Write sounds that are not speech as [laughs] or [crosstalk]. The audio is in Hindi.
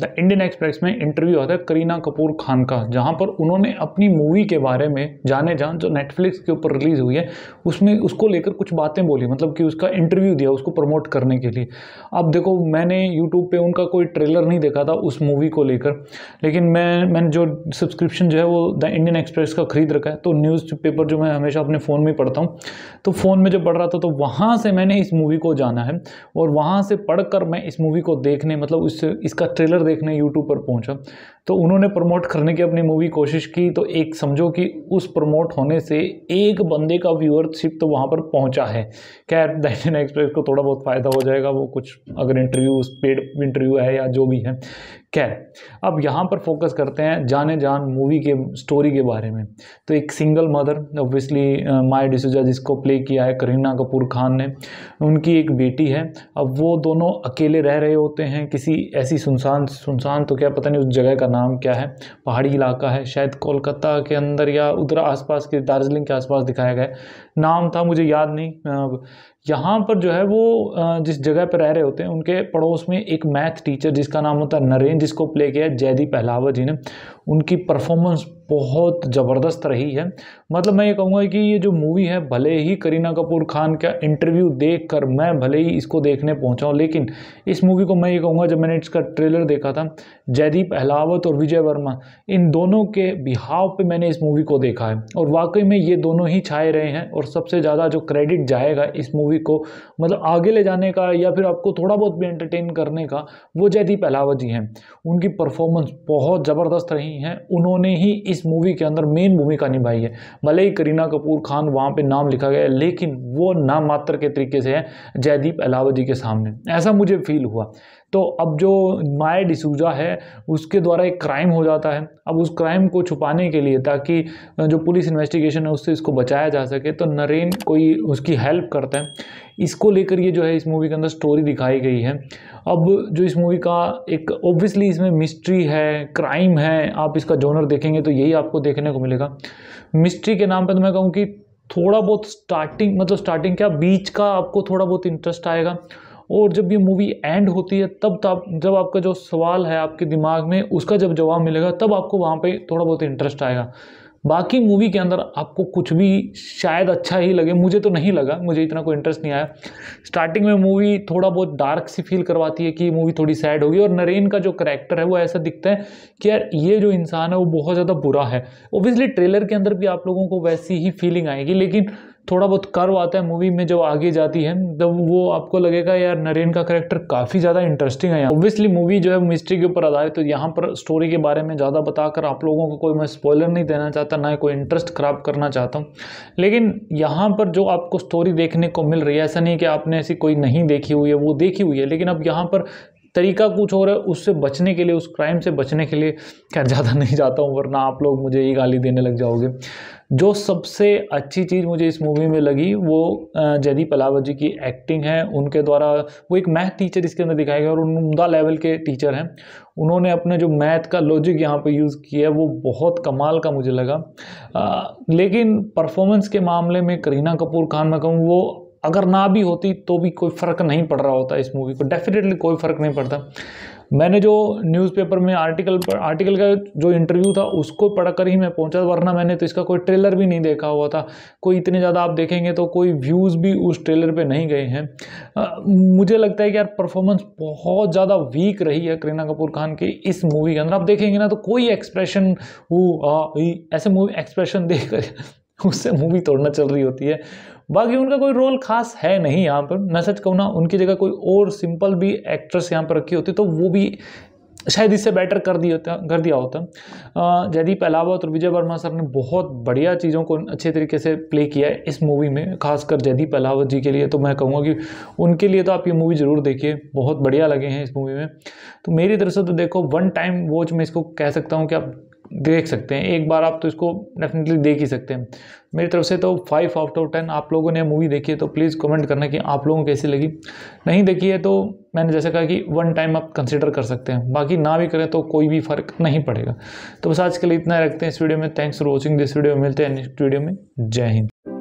द इंडियन एक्सप्रेस में इंटरव्यू होता है करीना कपूर खान का जहाँ पर उन्होंने अपनी मूवी के बारे में जाने जान जो नेटफ्लिक्स के ऊपर रिलीज़ हुई है उसमें उसको लेकर कुछ बातें बोली मतलब कि उसका इंटरव्यू दिया उसको प्रमोट करने के लिए अब देखो मैंने यूट्यूब पर उनका कोई ट्रेलर नहीं देखा था उस मूवी को लेकर लेकिन मैं मैंने जो सब्सक्रिप्शन जो है वो द इंडियन एक्सप्रेस का ख़रीद रखा है तो न्यूज़ पेपर जो मैं हमेशा अपने फ़ोन में पढ़ता हूँ तो फ़ोन में जब पढ़ रहा था तो वहाँ से मैंने इस मूवी को जाना है और वहाँ से पढ़ मैं इस मूवी को देखने मतलब इस इसका ट्रेलर देखने यूट्यूब पर पहुंचा तो उन्होंने प्रमोट करने की अपनी मूवी कोशिश की तो एक समझो कि उस प्रमोट होने से एक बंदे का व्यूअरशिप तो वहाँ पर पहुँचा है खैर दैनिक एक्सप्रेस को थोड़ा बहुत फ़ायदा हो जाएगा वो कुछ अगर इंटरव्यू पेड इंटरव्यू है या जो भी है खैर अब यहाँ पर फोकस करते हैं जाने जान मूवी के स्टोरी के बारे में तो एक single mother obviously Maya D'Souza जिसको प्ले किया है करीना कपूर खान ने उनकी एक बेटी है अब वो दोनों अकेले रह रहे होते हैं किसी ऐसी सुनसान सुनसान तो क्या पता नहीं उस जगह का नाम क्या है पहाड़ी इलाका है शायद कोलकाता के अंदर या उधर आसपास के दार्जिलिंग के आसपास दिखाया गया नाम था मुझे याद नहीं uh, यहाँ पर जो है वो जिस जगह पर रह रहे होते हैं उनके पड़ोस में एक मैथ टीचर जिसका नाम होता है नरेंद्र जिसको प्ले किया जयदीप अहलावत जी ने उनकी परफॉर्मेंस बहुत ज़बरदस्त रही है मतलब मैं ये कहूँगा कि ये जो मूवी है भले ही करीना कपूर खान का इंटरव्यू देख कर मैं भले ही इसको देखने पहुँचा हूँ लेकिन इस मूवी को मैं ये कहूँगा जब मैंने इसका ट्रेलर देखा था जयदीप अहलावत और विजय वर्मा इन दोनों के बिहाव पे मैंने इस मूवी को देखा है और वाकई में ये दोनों ही छाए रहे हैं और सबसे ज़्यादा जो क्रेडिट जाएगा इस मूवी को मतलब आगे ले जाने का या फिर आपको थोड़ा बहुत भी एंटरटेन करने का वो जयदीप अहलावत जी हैं उनकी परफॉर्मेंस बहुत ज़बरदस्त रही हैं उन्होंने ही इस मूवी के अंदर मेन भूमिका निभाई है भले ही करीना कपूर खान वहाँ पे नाम लिखा गया है लेकिन वो नाम मात्र के तरीके से है जयदीप अलावा जी के सामने ऐसा मुझे फील हुआ तो अब जो माया डिसूजा है उसके द्वारा एक क्राइम हो जाता है अब उस क्राइम को छुपाने के लिए ताकि जो पुलिस इन्वेस्टिगेशन है उससे इसको बचाया जा सके तो नरेन कोई उसकी हेल्प करता है इसको लेकर ये जो है इस मूवी के अंदर स्टोरी दिखाई गई है अब जो इस मूवी का एक ऑब्वियसली इसमें मिस्ट्री है क्राइम है आप इसका जोनर देखेंगे तो यही आपको देखने को मिलेगा मिस्ट्री के नाम पर तो मैं कहूँ कि थोड़ा बहुत स्टार्टिंग मतलब स्टार्टिंग क्या बीच का आपको थोड़ा बहुत इंटरेस्ट आएगा और जब ये मूवी एंड होती है तब तब तो जब आपका जो सवाल है आपके दिमाग में उसका जब जवाब मिलेगा तब आपको वहाँ पे थोड़ा बहुत इंटरेस्ट आएगा बाकी मूवी के अंदर आपको कुछ भी शायद अच्छा ही लगे मुझे तो नहीं लगा मुझे इतना कोई इंटरेस्ट नहीं आया स्टार्टिंग में मूवी थोड़ा बहुत डार्क सी फील करवाती है कि मूवी थोड़ी सैड होगी और नरेन का जो करेक्टर है वो ऐसा दिखता है कि यार ये जो इंसान है वो बहुत ज़्यादा बुरा है ओबियसली ट्रेलर के अंदर भी आप लोगों को वैसी ही फीलिंग आएगी लेकिन थोड़ा बहुत कर्व आता है मूवी में जब आगे जाती है तब वो आपको लगेगा यार नरेन का करेक्टर काफ़ी ज़्यादा इंटरेस्टिंग है ऑब्वियसली मूवी जो है मिस्ट्री के ऊपर आधारित तो यहाँ पर स्टोरी के बारे में ज़्यादा बताकर आप लोगों को कोई मैं स्पॉयलर नहीं देना चाहता ना ही कोई इंटरेस्ट खराब करना चाहता हूँ लेकिन यहाँ पर जो आपको स्टोरी देखने को मिल रही है ऐसा नहीं कि आपने ऐसी कोई नहीं देखी हुई है वो देखी हुई है लेकिन अब यहाँ पर तरीका कुछ और है उससे बचने के लिए उस क्राइम से बचने के लिए क्या ज़्यादा [laughs] नहीं जाता हूँ वरना आप लोग मुझे ये गाली देने लग जाओगे जो सबसे अच्छी चीज़ मुझे इस मूवी में लगी वो जयदीप अलावत जी की एक्टिंग है उनके द्वारा वो एक मैथ टीचर इसके अंदर दिखाया गया और उमदा लेवल के टीचर हैं उन्होंने अपने जो मैथ का लॉजिक यहाँ पे यूज़ किया वो बहुत कमाल का मुझे लगा आ, लेकिन परफॉर्मेंस के मामले में करीना कपूर खान मैं कहूँ वो अगर ना भी होती तो भी कोई फ़र्क नहीं पड़ रहा होता इस मूवी को डेफिनेटली कोई फ़र्क नहीं पड़ता मैंने जो न्यूज़पेपर में आर्टिकल पर आर्टिकल का जो इंटरव्यू था उसको पढ़कर ही मैं पहुंचा वरना मैंने तो इसका कोई ट्रेलर भी नहीं देखा हुआ था कोई इतने ज़्यादा आप देखेंगे तो कोई व्यूज़ भी उस ट्रेलर पे नहीं गए हैं मुझे लगता है कि यार परफॉर्मेंस बहुत ज़्यादा वीक रही है करीना कपूर खान की इस मूवी के अंदर आप देखेंगे ना तो कोई एक्सप्रेशन वो ऐसे मूवी एक्सप्रेशन देख [laughs] उससे मूवी तोड़ना चल रही होती है बाकी उनका कोई रोल खास है नहीं यहाँ पर मैं सच कहूँ ना उनकी जगह कोई और सिंपल भी एक्ट्रेस यहाँ पर रखी होती तो वो भी शायद इससे बेटर कर दिया होता कर दिया होता जयदीप अलावत और विजय वर्मा सर ने बहुत बढ़िया चीज़ों को अच्छे तरीके से प्ले किया है इस मूवी में खासकर जयदीप अलावत जी के लिए तो मैं कहूँगा कि उनके लिए तो आप ये मूवी ज़रूर देखिए बहुत बढ़िया लगे हैं इस मूवी में तो मेरी तरफ से तो देखो वन टाइम वॉच में इसको कह सकता हूँ कि आप देख सकते हैं एक बार आप तो इसको डेफिनेटली देख ही सकते हैं मेरी तरफ से तो फाइव आउट ऑफ टेन आप लोगों ने मूवी देखी है तो प्लीज़ कमेंट करना कि आप लोगों को कैसी लगी नहीं देखी है तो मैंने जैसे कहा कि वन टाइम आप कंसिडर कर सकते हैं बाकी ना भी करें तो कोई भी फ़र्क नहीं पड़ेगा तो बस आज के लिए इतना रखते हैं इस वीडियो में thanks for watching this video मिलते हैं नेक्स्ट वीडियो में जय हिंद